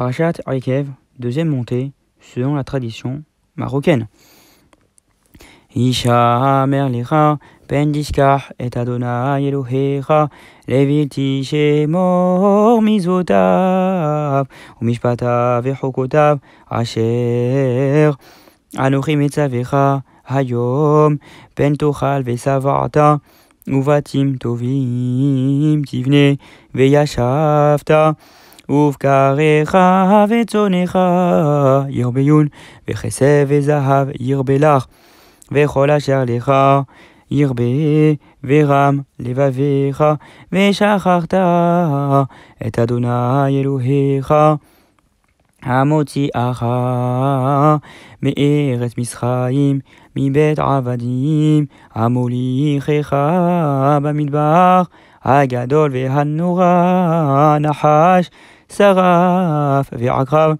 Parashat Aikev, deuxième montée, selon la tradition marocaine. Isha Merlicha, Pendiskar et Adonai Elohecha, Levilti Shemor Mizotav, Umishpatav Vechokotav, Asher, Anochi Metzavecha, Hayom, Pentochal Vesavarta, ouvatim Tovim Tivne, Veyashavta, ובקריך וצונך, ירביון, וכסה וזהב ירבה לך, וכל אשר לך ירבה ורם לבביך, ושכחת את אדוני אלוהיך. אחר מארץ מצרים, מבית עבדים, המוליכך במדבר הגדול והנורא, נחש, שרף ועקרב.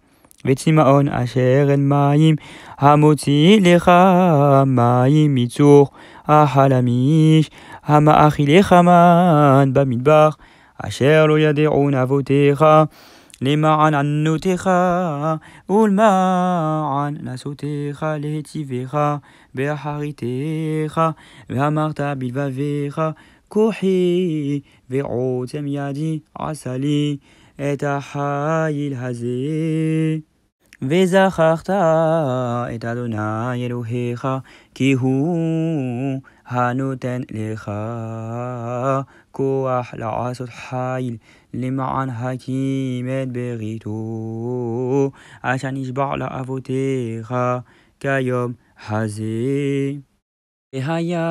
וצמאון אשר אין מים, המוציא לך מים מצוך, החלמיש, המאכיל מן במדבר, אשר לא ידעון אבותיך. لمعن عن نوتخا حاري تيخا لهتيفيخا بحاريتخا بيلفا فيخا كوحي عسالي ميادي عسلي اتحاي الهزي וזכרת اتا دونا אלוהיך كي هو هانوتن لخا كواح لعاسد حايل لمعان حكيمت بغيتو عشان يشبع لأفوتيخا كيوم حزي هيا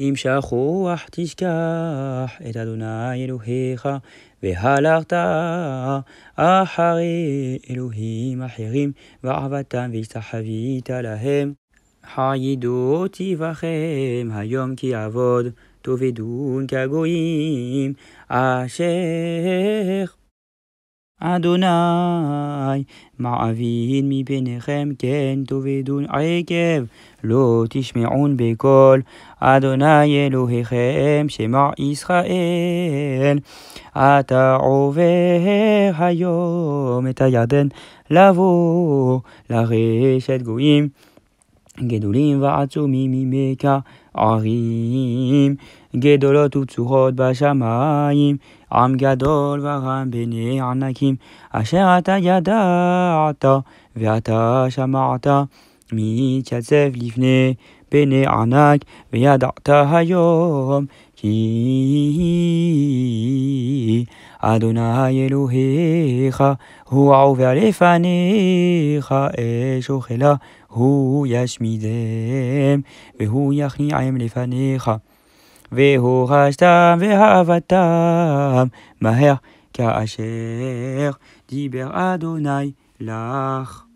امشى خوح تشكاح إتا ات ادوناي الوهيخا وهالاغتا احري الوهيم احريم وعفتا في لهم חיידו אותי בכם היום כי אעבוד, תאבדון כגויים, אשר אדוני מעביד מביניכם כן תאבדון עקב, לא תשמעון בקול אדוני אלוהיכם שמע ישראל. אתה עובר היום את הירדן לבוא לרשת גויים. גדולים ועצומים ממכה ערים, גדולות וצורות בשמיים, עם גדול ורם בני ענקים, אשר אתה ידעת ואתה שמעת, מתייצב לפני בני ענק, וידעת היום כי Adonai Elohecha, Hu Aover Lefanecha, Eshochela, Hu Yashmidem, Vehu Yachniaem Lefanecha, Vehorashtam, Vehavatam, Maher, Kaasher, Diber Adonai, Lach.